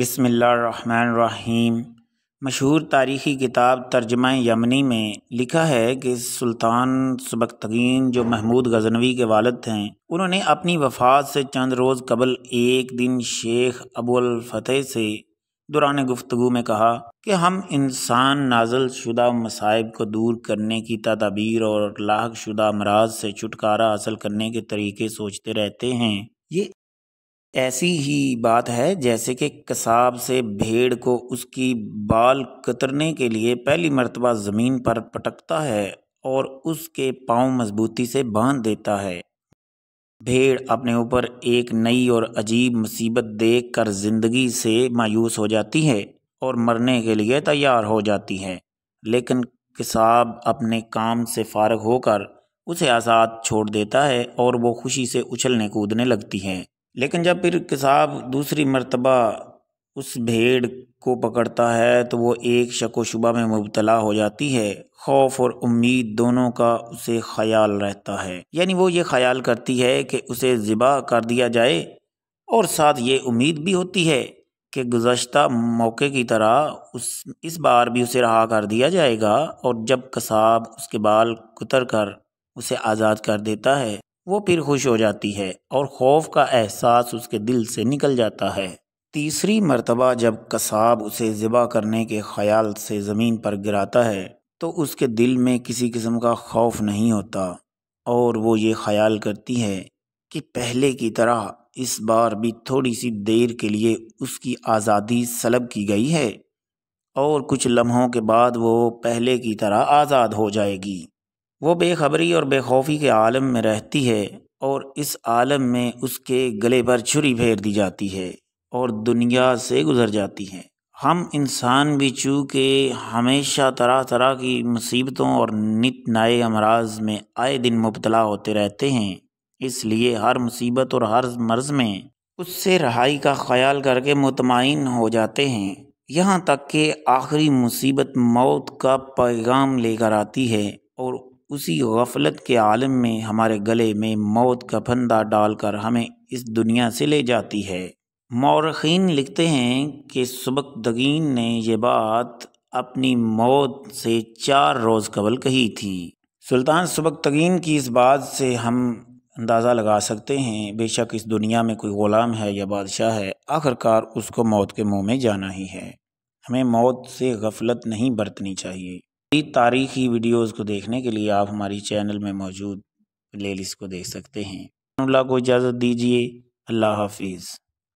बिसमीम मशहूर तारीख़ी किताब तर्जमा यमनी में लिखा है कि सुल्तान सबकतगीन जो महमूद गजनवी के वालद हैं उन्होंने अपनी वफात से चंद रोज़ कबल एक दिन शेख फतेह से दौरान गुफ्तु में कहा कि हम इंसान नाजल शुदा मसाइब को दूर करने की तदाबीर और लाख शुदा अमराज से छुटकारा हासिल करने के तरीके सोचते रहते हैं ये ऐसी ही बात है जैसे कि कसाब से भेड़ को उसकी बाल कतरने के लिए पहली मरतबा ज़मीन पर पटकता है और उसके पाँव मजबूती से बांध देता है भेड़ अपने ऊपर एक नई और अजीब मुसीबत देख कर ज़िंदगी से मायूस हो जाती है और मरने के लिए तैयार हो जाती है लेकिन किसाब अपने काम से फारग होकर उसे आज़ाद छोड़ देता है और वो खुशी से उछलने कूदने लगती है लेकिन जब फिर किसाब दूसरी मरतबा उस भेड़ को पकड़ता है तो वो एक शको शुबा में मुबतला हो जाती है खौफ और उम्मीद दोनों का उसे ख्याल रहता है यानी वो ये ख्याल करती है कि उसे ज़िबा कर दिया जाए और साथ ये उम्मीद भी होती है कि गुज्त मौके की तरह उस इस बार भी उसे रहा कर दिया जाएगा और जब कसाब उसके बाल कुतर कर उसे आज़ाद कर देता है वो फिर खुश हो जाती है और खौफ का एहसास उसके दिल से निकल जाता है तीसरी मरतबा जब कसाब उसे ज़िबा करने के ख्याल से ज़मीन पर गिराता है तो उसके दिल में किसी किस्म का खौफ नहीं होता और वो ये ख्याल करती है कि पहले की तरह इस बार भी थोड़ी सी देर के लिए उसकी आज़ादी सलब की गई है और कुछ लम्हों के बाद वो पहले की तरह आज़ाद हो जाएगी वो बेखबरी और बेखौफी के आलम में रहती है और इस आलम में उसके गले पर छुरी फेर दी जाती है और दुनिया से गुजर जाती है हम इंसान भी चूँकि हमेशा तरह तरह की मुसीबतों और नित नए अमराज में आए दिन मुबतला होते रहते हैं इसलिए हर मुसीबत और हर मर्ज में उससे रहाई का ख्याल करके मुतमाइन हो जाते हैं यहाँ तक कि आखिरी मुसीबत मौत का पैगाम लेकर आती है और उसी गफलत के आलम में हमारे गले में मौत का फंदा डालकर हमें इस दुनिया से ले जाती है मौरखीन लिखते हैं कि सबक दगीन ने ये बात अपनी मौत से चार रोज़ कबल कही थी सुल्तान सबक तगीन की इस बात से हम अंदाज़ा लगा सकते हैं बेशक इस दुनिया में कोई ग़ुलाम है या बादशाह है आखिरकार उसको मौत के मुंह में जाना ही है हमें मौत से गफलत नहीं बरतनी चाहिए तारीखी वीडियोस को देखने के लिए आप हमारी चैनल में मौजूद प्लेलिस्ट को देख सकते हैं को इजाज़त दीजिए अल्लाह हाफिज़